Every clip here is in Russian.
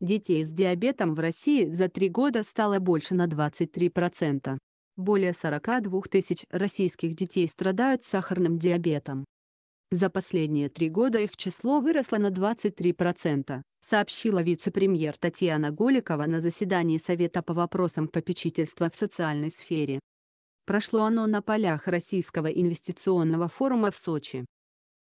Детей с диабетом в России за три года стало больше на 23%. Более 42 тысяч российских детей страдают сахарным диабетом. За последние три года их число выросло на 23%, сообщила вице-премьер Татьяна Голикова на заседании Совета по вопросам попечительства в социальной сфере. Прошло оно на полях Российского инвестиционного форума в Сочи.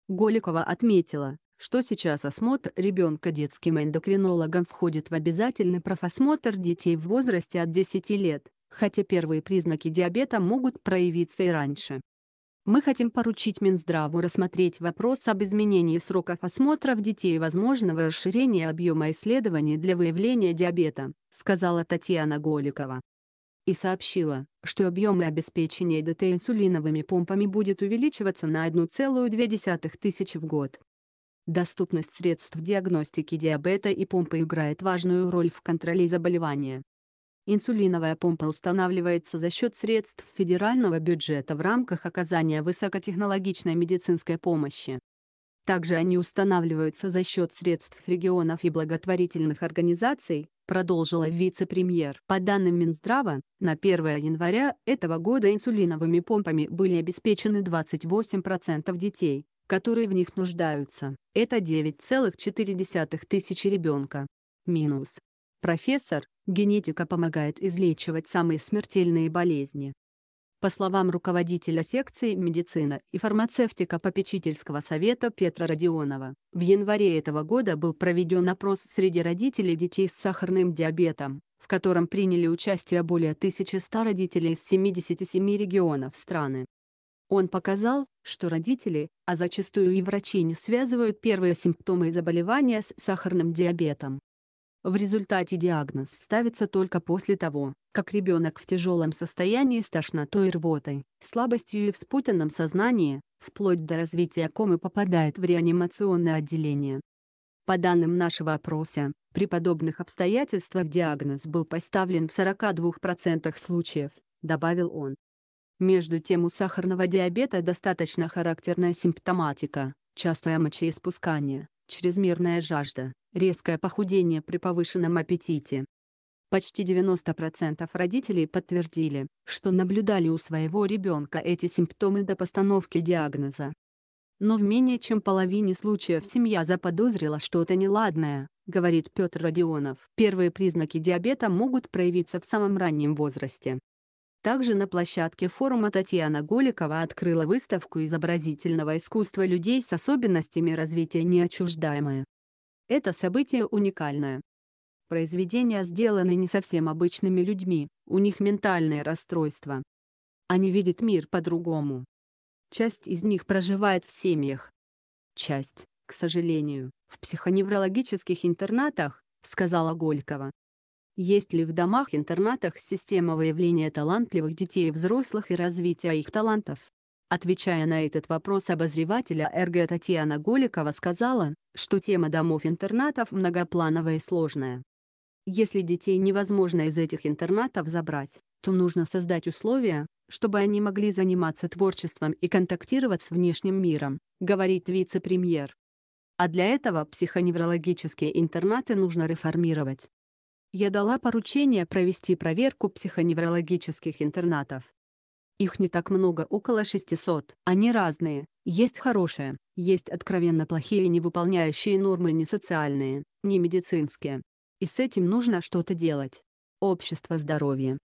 Голикова отметила, что сейчас осмотр ребенка детским эндокринологом входит в обязательный профосмотр детей в возрасте от 10 лет, хотя первые признаки диабета могут проявиться и раньше. Мы хотим поручить Минздраву рассмотреть вопрос об изменении сроков осмотров детей и возможного расширения объема исследований для выявления диабета, сказала Татьяна Голикова. И сообщила, что объемы обеспечения ДТ инсулиновыми помпами будет увеличиваться на 1,2 тысячи в год. Доступность средств диагностики диабета и помпы играет важную роль в контроле заболевания. Инсулиновая помпа устанавливается за счет средств федерального бюджета в рамках оказания высокотехнологичной медицинской помощи. Также они устанавливаются за счет средств регионов и благотворительных организаций, продолжила вице-премьер. По данным Минздрава, на 1 января этого года инсулиновыми помпами были обеспечены 28% детей, которые в них нуждаются. Это 9,4 тысячи ребенка. Минус. Профессор, генетика помогает излечивать самые смертельные болезни. По словам руководителя секции «Медицина и фармацевтика» попечительского совета Петра Родионова, в январе этого года был проведен опрос среди родителей детей с сахарным диабетом, в котором приняли участие более 1100 родителей из 77 регионов страны. Он показал, что родители, а зачастую и врачи не связывают первые симптомы заболевания с сахарным диабетом. В результате диагноз ставится только после того, как ребенок в тяжелом состоянии с тошнотой и рвотой, слабостью и в спутанном сознании, вплоть до развития комы попадает в реанимационное отделение. По данным нашего опроса, при подобных обстоятельствах диагноз был поставлен в 42% случаев, добавил он. Между тем у сахарного диабета достаточно характерная симптоматика, частое мочеиспускание, чрезмерная жажда, резкое похудение при повышенном аппетите. Почти 90% родителей подтвердили, что наблюдали у своего ребенка эти симптомы до постановки диагноза. Но в менее чем половине случаев семья заподозрила что-то неладное, говорит Петр Родионов. Первые признаки диабета могут проявиться в самом раннем возрасте. Также на площадке форума Татьяна Голикова открыла выставку изобразительного искусства людей с особенностями развития неотчуждаемые. Это событие уникальное. Произведения сделаны не совсем обычными людьми, у них ментальные расстройства. Они видят мир по-другому. Часть из них проживает в семьях. Часть, к сожалению, в психоневрологических интернатах, сказала Голькова. Есть ли в домах-интернатах система выявления талантливых детей и взрослых и развития их талантов? Отвечая на этот вопрос обозревателя РГ Татьяна Голикова сказала, что тема домов-интернатов многоплановая и сложная. Если детей невозможно из этих интернатов забрать, то нужно создать условия, чтобы они могли заниматься творчеством и контактировать с внешним миром, говорит вице-премьер. А для этого психоневрологические интернаты нужно реформировать я дала поручение провести проверку психоневрологических интернатов. Их не так много, около 600. Они разные. Есть хорошие, есть откровенно плохие, не выполняющие нормы не социальные, не медицинские. И с этим нужно что-то делать. Общество здоровья,